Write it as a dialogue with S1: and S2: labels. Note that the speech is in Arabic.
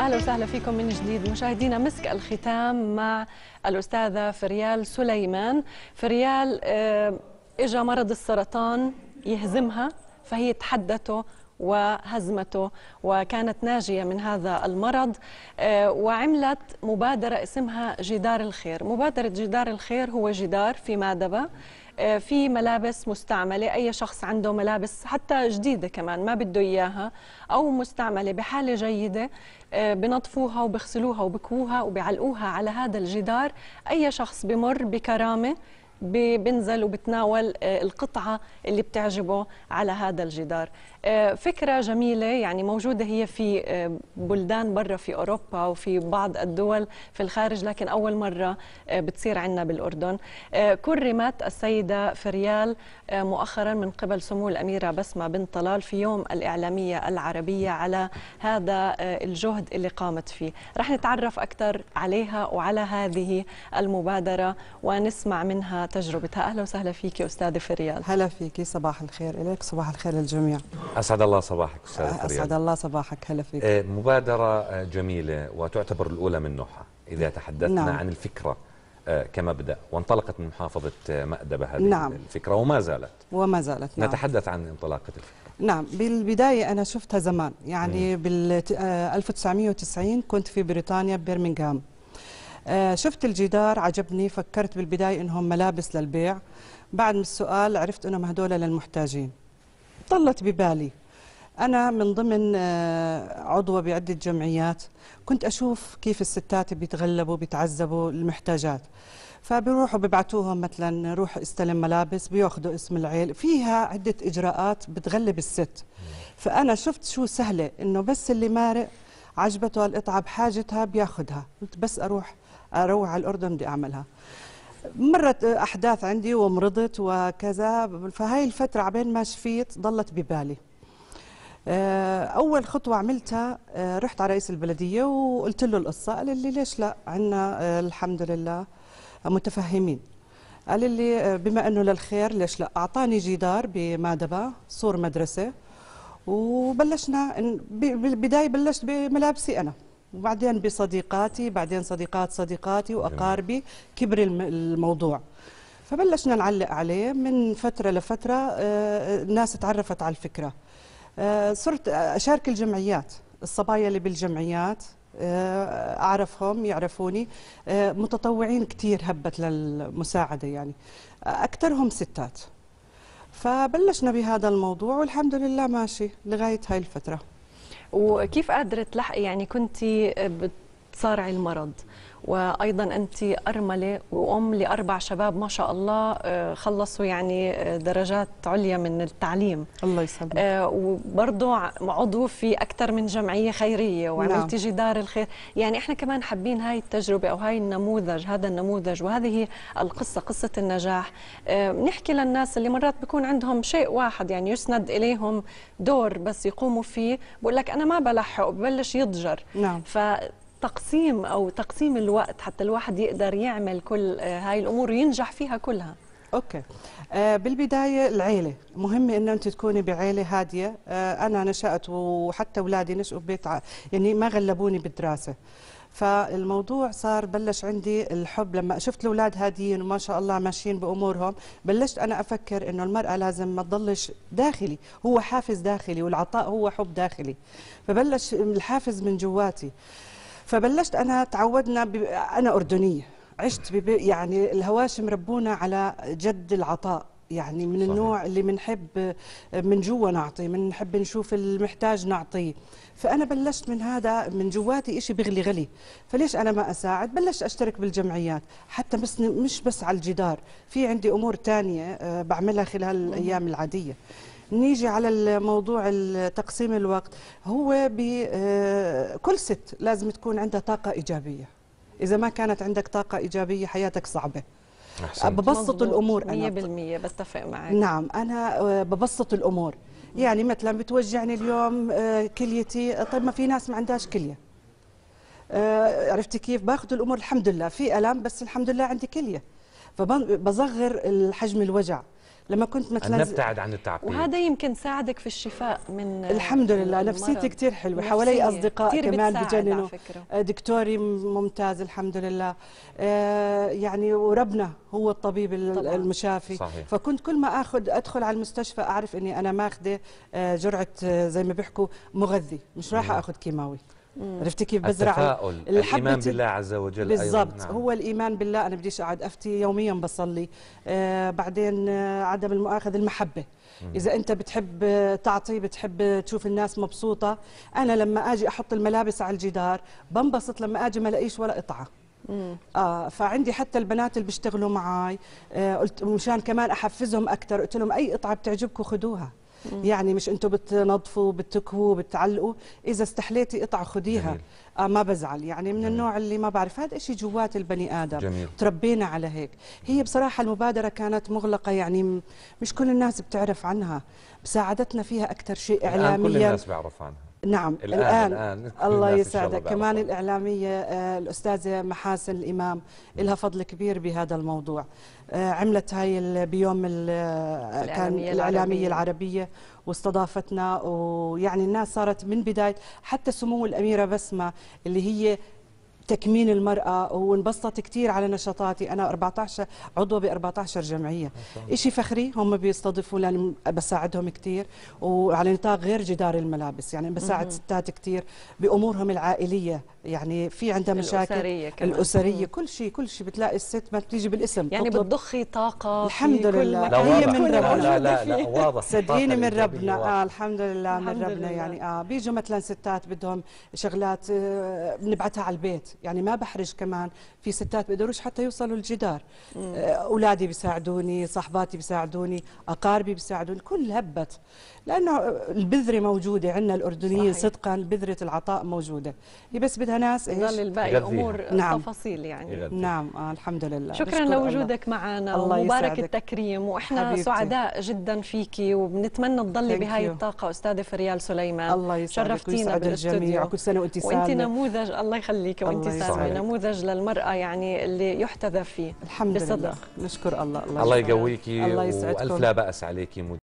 S1: اهلا وسهلا فيكم من جديد مشاهدينا مسك الختام مع الاستاذه فريال سليمان فريال آه، اجى مرض السرطان يهزمها فهي تحدته وهزمته وكانت ناجية من هذا المرض آه، وعملت مبادرة اسمها جدار الخير مبادرة جدار الخير هو جدار في مادبة آه، في ملابس مستعمله اي شخص عنده ملابس حتى جديده كمان ما بده اياها او مستعمله بحاله جيده آه، بنظفوها وبغسلوها وبكوها وبعلقوها على هذا الجدار اي شخص بمر بكرامه بنزل وبتناول آه، القطعة اللي بتعجبه على هذا الجدار آه، فكرة جميلة يعني موجودة هي في آه، بلدان برا في أوروبا وفي بعض الدول في الخارج لكن أول مرة بتصير عندنا بالأردن كرمت السيدة فريال مؤخرا من قبل سمو الأميرة بسمة بن طلال في يوم الإعلامية العربية على هذا الجهد اللي قامت فيه رح نتعرف أكثر عليها وعلى هذه المبادرة ونسمع منها تجربتها أهلا وسهلا فيك أستاذة في الرياض هلا فيك صباح الخير لك صباح الخير للجميع
S2: أسعد الله صباحك أستاذة في الرياض أسعد الله صباحك هلا فيك مبادرة جميلة وتعتبر الأولى من نوعها إذا نعم. تحدثنا نعم. عن الفكرة كمبدأ وانطلقت من محافظة مأدبة هذه نعم. الفكرة وما زالت وما زالت نعم. نتحدث عن انطلاقة الفكرة نعم بالبداية أنا شفتها زمان يعني بال 1990 كنت في بريطانيا بيرمنغهام آه، شفت الجدار عجبني فكرت بالبداية إنهم ملابس للبيع بعد من السؤال عرفت إنهم هدول للمحتاجين طلت ببالي أنا من ضمن آه، عضوة بعدة جمعيات كنت أشوف كيف الستات بيتغلبوا بيتعذبوا المحتاجات فبيروحوا ببعتوهم مثلا روح استلم ملابس بياخذوا اسم العيل فيها عدة إجراءات بتغلب الست فأنا شفت شو سهلة إنه بس اللي مارق عجبته القطعة بحاجتها بياخدها قلت بس أروح اروح على الاردن بدي اعملها مرت احداث عندي ومرضت وكذا فهاي الفتره عبين ما شفيت ضلت ببالي آه، اول خطوه عملتها آه، رحت على رئيس البلديه وقلت له القصه قال لي ليش لا عندنا آه، الحمد لله متفهمين قال لي بما انه للخير ليش لا اعطاني جدار بمادبه صور مدرسه وبلشنا بالبدايه بلشت بملابسي انا وبعدين بصديقاتي بعدين صديقات صديقاتي وأقاربي كبر الموضوع فبلشنا نعلق عليه من فترة لفترة آه، الناس تعرفت على الفكرة آه، صرت أشارك الجمعيات الصبايا اللي بالجمعيات آه، أعرفهم يعرفوني متطوعين كتير هبت للمساعدة يعني أكثرهم ستات فبلشنا بهذا الموضوع والحمد لله ماشي لغاية هاي الفترة
S1: وكيف قدرت لحق يعني كنت بت صارع المرض وايضا انت ارمله وام لاربع شباب ما شاء الله آه، خلصوا يعني آه، درجات عليا من التعليم الله يسلمك آه، وبرضه عضو في اكثر من جمعيه خيريه وعملتي نعم. جدار الخير يعني احنا كمان حابين هاي التجربه او هاي النموذج هذا النموذج وهذه القصه قصه النجاح نحكي للناس اللي مرات بيكون عندهم شيء واحد يعني يسند اليهم دور بس يقوموا فيه بقول لك انا ما بلحق ببلش يضجر نعم ف تقسيم او تقسيم الوقت حتى الواحد يقدر يعمل كل آه، هاي الامور وينجح فيها كلها اوكي آه
S2: بالبدايه العيله مهم ان انت تكوني بعيله هاديه آه انا نشات وحتى اولادي نشأوا ببيت يعني ما غلبوني بالدراسه فالموضوع صار بلش عندي الحب لما شفت الاولاد هاديين وما شاء الله ماشيين بامورهم بلشت انا افكر انه المراه لازم ما تضلش داخلي هو حافز داخلي والعطاء هو حب داخلي فبلش الحافز من جواتي فبلشت انا تعودنا ب... انا اردنيه عشت ب... يعني الهواشم ربونا على جد العطاء يعني من صحيح. النوع اللي بنحب من جوا نعطي بنحب نشوف المحتاج نعطيه فانا بلشت من هذا من جواتي إشي بغلي غلي فليش انا ما اساعد بلشت اشترك بالجمعيات حتى بس مش بس على الجدار في عندي امور تانية آه، بعملها خلال الايام العاديه نيجي على الموضوع تقسيم الوقت هو بكل آه، ست لازم تكون عندها طاقة إيجابية إذا ما كانت عندك طاقة إيجابية حياتك صعبة
S1: أحسنت. ببسط الأمور أنا 100% بتفق معك
S2: نعم أنا آه، ببسط الأمور يعني مثلا بتوجعني اليوم آه، كليتي طيب ما في ناس ما عندهاش كليه عرفتي كيف باخذ الامور الحمد لله في الم بس الحمد لله عندي كليه فبصغر الحجم الوجع
S1: لما كنت مثلا أن نبتعد عن التعقيد وهذا يمكن ساعدك في الشفاء من الحمد لله نفسيتي كثير حلوه حوالي اصدقاء كمان بجننوا آه، دكتوري ممتاز الحمد لله
S2: آه، يعني وربنا هو الطبيب طبعا. المشافي صحيح. فكنت كل ما اخذ ادخل على المستشفى اعرف اني انا ماخذه آه، جرعه زي ما بيحكوا مغذي مش راح اخذ كيماوي عرفتي كيف بزرع الايمان بالله عز وجل بالضبط نعم. هو الايمان بالله انا بديش اقعد افتي يوميا بصلي آه بعدين آه عدم المؤاخذ المحبه مم. اذا انت بتحب آه، تعطي بتحب آه، تشوف الناس مبسوطه انا لما اجي احط الملابس على الجدار بنبسط لما اجي ما الاقيش ولا قطعه آه فعندي حتى البنات اللي بيشتغلوا معي آه قلت مشان كمان احفزهم اكثر قلت لهم اي قطعه بتعجبكم خذوها يعني مش انتم بتنظفوا بتكووا بتعلقوا اذا استحليتي قطعه خديها آه ما بزعل يعني من النوع اللي ما بعرف هذا شيء جوات البني ادم جميل. تربينا على هيك هي بصراحه المبادره كانت مغلقه يعني مش كل الناس بتعرف عنها ساعدتنا فيها اكثر شيء اعلاميا كل الناس بيعرف عنها نعم الآن, الآن, الآن. الله يسعدك كمان الإعلامية آه، الأستاذة محاسن الإمام لها فضل كبير بهذا الموضوع آه، عملت هاي بيوم آه، الإعلامية, كان الإعلامية العربية, العربية واستضافتنا ويعني الناس صارت من بداية حتى سمو الأميرة بسمة اللي هي تكمين المرأة وانبسطت كثير على نشاطاتي أنا 14 عضوة ب 14 جمعية شيء فخري هم بيستضيفوا لأن بساعدهم كثير وعلى نطاق غير جدار الملابس يعني بساعد ستات كثير بأمورهم العائلية يعني في عندها مشاكل الأسرية, كمان. الأسرية كل شيء كل شيء بتلاقي الست ما بتيجي بالاسم يعني
S1: بتضخي طاقة الحمد لله هي من ربنا لا لا, لا, واضح صدقيني من ربنا آه
S2: الحمد لله الحمد من ربنا لله. يعني آه بيجوا مثلا ستات بدهم شغلات آه بنبعتها على البيت يعني ما بحرج كمان في ستات بيقدروش حتى يوصلوا الجدار آه أولادي بيساعدوني صاحباتي بيساعدوني أقاربي بيساعدوني كل هبت لأنه البذرة موجودة عندنا الأردنيين صدقا بذرة العطاء موجودة هي بس بدها ياخذها ناس ايش ظل الباقي امور نعم.
S1: تفاصيل يعني يغذيها.
S2: نعم آه الحمد لله شكرا لوجودك
S1: لو معنا ومبارك التكريم واحنا حبيبتي. سعداء جدا فيكي وبنتمنى تضلي بهاي الطاقه استاذه فريال سليمان الله يسعدك شرفتينا بالاستوديو كل سنه وانت سالمه وانت نموذج الله يخليك وانت سالمه نموذج للمراه يعني اللي يحتذى فيه الحمد بصدق. لله
S2: نشكر الله الله, الله يقويكي والف لا
S1: باس عليكي